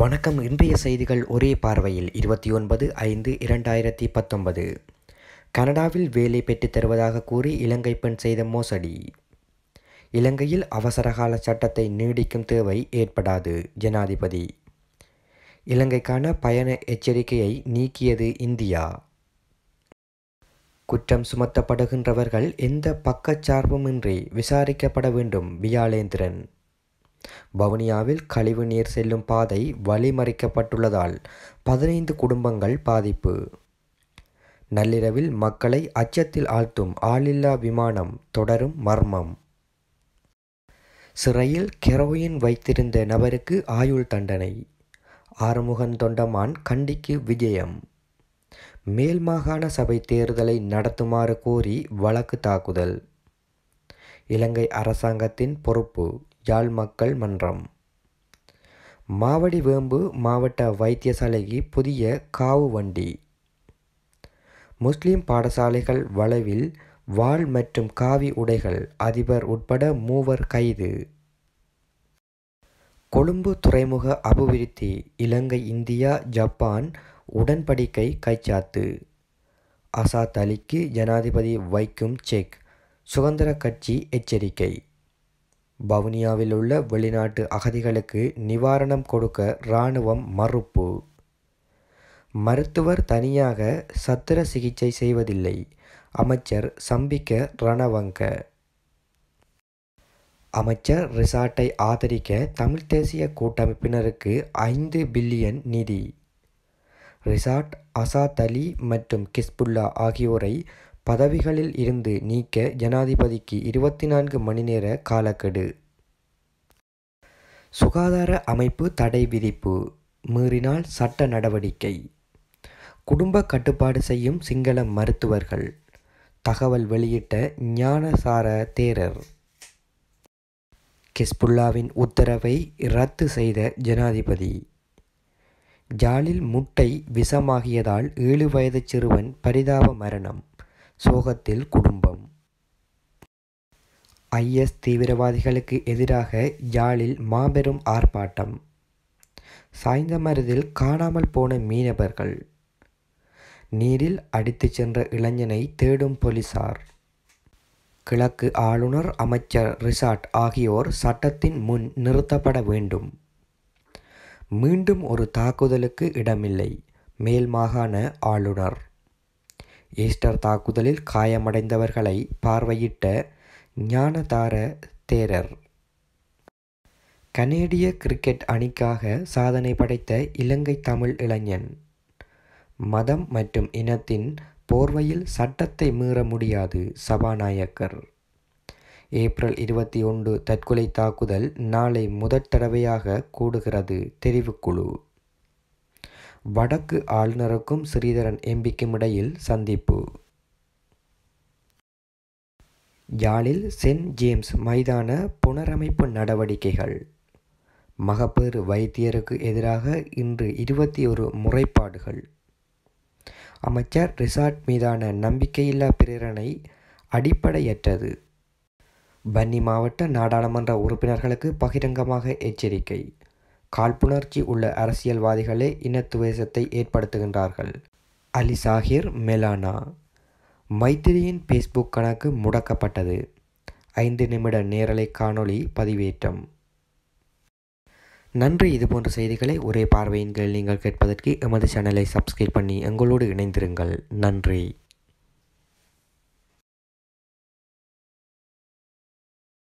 வணக்கம் இன்றைய செய்திகள் ஒரே பார்வையில் இருபத்தி ஒன்பது ஐந்து இரண்டாயிரத்தி பத்தொன்பது கனடாவில் வேலை பெற்றுத் தருவதாக கூறி இலங்கை பெண் செய்த மோசடி இலங்கையில் அவசரகால சட்டத்தை நீடிக்கும் தேவை ஏற்படாது ஜனாதிபதி இலங்கைக்கான பயண எச்சரிக்கையை நீக்கியது இந்தியா குற்றம் சுமத்தப்படுகின்றவர்கள் எந்த பக்கச்சார்புமின்றி விசாரிக்கப்பட வேண்டும் பியாலேந்திரன் வவுனியாவில் கழிவுநீர் செல்லும் பாதை வழிமறிக்கப்பட்டுள்ளதால் பதினைந்து குடும்பங்கள் பாதிப்பு நள்ளிரவில் மக்களை அச்சத்தில் ஆழ்த்தும் ஆளில்லா விமானம் தொடரும் மர்மம் சிறையில் கெரோயின் வைத்திருந்த நபருக்கு ஆயுள் தண்டனை ஆறுமுகன் தொண்டமான் கண்டிக்கு விஜயம் மேல் மாகாண சபை தேர்தலை நடத்துமாறு கோரி வழக்கு தாக்குதல் இலங்கை அரசாங்கத்தின் பொறுப்பு யாழ் மக்கள் மன்றம் மாவடி வேம்பு மாவட்ட வைத்தியசாலைக்கு புதிய காவு வண்டி முஸ்லிம் பாடசாலைகள் வளவில் வாள் மற்றும் காவி உடைகள் அதிபர் உட்பட மூவர் கைது கொழும்பு துறைமுக அபிவிருத்தி இலங்கை இந்தியா ஜப்பான் உடன்படிக்கை கைச்சாத்து அசாத் அலிக்கு ஜனாதிபதி வைக்கும் செக் சுதந்திர கட்சி எச்சரிக்கை வவுனியாவில் உள்ள வெளிநாட்டு அகதிகளுக்கு நிவாரணம் கொடுக்க இராணுவம் மறுப்பு மருத்துவர் தனியாக சத்திர சிகிச்சை செய்வதில்லை அமைச்சர் சம்பிக்க ரணவங்க அமைச்சர் ரிசார்ட்டை ஆதரிக்க தமிழ் தேசிய கூட்டமைப்பினருக்கு ஐந்து பில்லியன் நிதி ரிசார்ட் அசாத் அலி மற்றும் கிஸ்புல்லா ஆகியோரை பதவிகளில் இருந்து நீக்க ஜனாதிபதிக்கு இருபத்தி நான்கு மணி நேர காலக்கெடு சுகாதார அமைப்பு தடை விதிப்பு மீறினால் சட்ட நடவடிக்கை குடும்ப கட்டுப்பாடு செய்யும் சிங்கள மருத்துவர்கள் தகவல் வெளியிட்ட ஞானசார தேரர் கிஸ்புல்லாவின் உத்தரவை ரத்து செய்த ஜனாதிபதி ஜாலில் முட்டை விஷமாகியதால் ஏழு வயது சிறுவன் பரிதாப மரணம் சோகத்தில் குடும்பம் ஐஎஸ் தீவிரவாதிகளுக்கு எதிராக யாழில் மாபெரும் ஆர்ப்பாட்டம் சாய்ந்தமருதில் காணாமல் போன மீனவர்கள் நீரில் அடித்துச் சென்ற இளைஞனை தேடும் போலீசார் கிழக்கு ஆளுநர் அமைச்சர் ரிசார்ட் ஆகியோர் சட்டத்தின் முன் நிறுத்தப்பட வேண்டும் மீண்டும் ஒரு தாக்குதலுக்கு இடமில்லை மேல் மாகாண ஆளுநர் ஈஸ்டர் தாக்குதலில் காயமடைந்தவர்களை பார்வையிட்ட ஞானதார தேரர் கனேடிய கிரிக்கெட் அணிக்காக சாதனை படைத்த இலங்கை தமிழ் இளைஞன் மதம் மற்றும் இனத்தின் போர்வையில் சட்டத்தை மீற முடியாது சபாநாயக்கர் ஏப்ரல் இருபத்தி ஒன்று தற்கொலை தாக்குதல் நாளை முதற் தடவையாக கூடுகிறது தெரிவுக்குழு வடக்கு ஆளுநருக்கும் ஸ்ரீதரன் எம்பிக்கும் இடையில் சந்திப்பு யாழில் சென்ட் ஜேம்ஸ் மைதான புனரமைப்பு நடவடிக்கைகள் மகப்பேறு வைத்தியருக்கு எதிராக இன்று இருபத்தி ஒரு முறைப்பாடுகள் அமைச்சர் ரிசார்ட் மீதான நம்பிக்கையில்லா பிரேரணை அடிப்படையற்றது பன்னி மாவட்ட நாடாளுமன்ற உறுப்பினர்களுக்கு பகிரங்கமாக எச்சரிக்கை காழ்ப்புணர்ச்சி உள்ள அரசியல்வாதிகளே இனத்துவேசத்தை ஏற்படுத்துகின்றார்கள் அலி சாஹிர் மெலானா மைத்திரியின் ஃபேஸ்புக் கணக்கு முடக்கப்பட்டது ஐந்து நிமிட நேரலை காணொளி பதிவேற்றம் நன்றி இதுபோன்ற செய்திகளை ஒரே பார்வையின் கீழ் நீங்கள் கேட்பதற்கு எமது சேனலை சப்ஸ்கிரைப் பண்ணி எங்களோடு இணைந்திருங்கள் நன்றி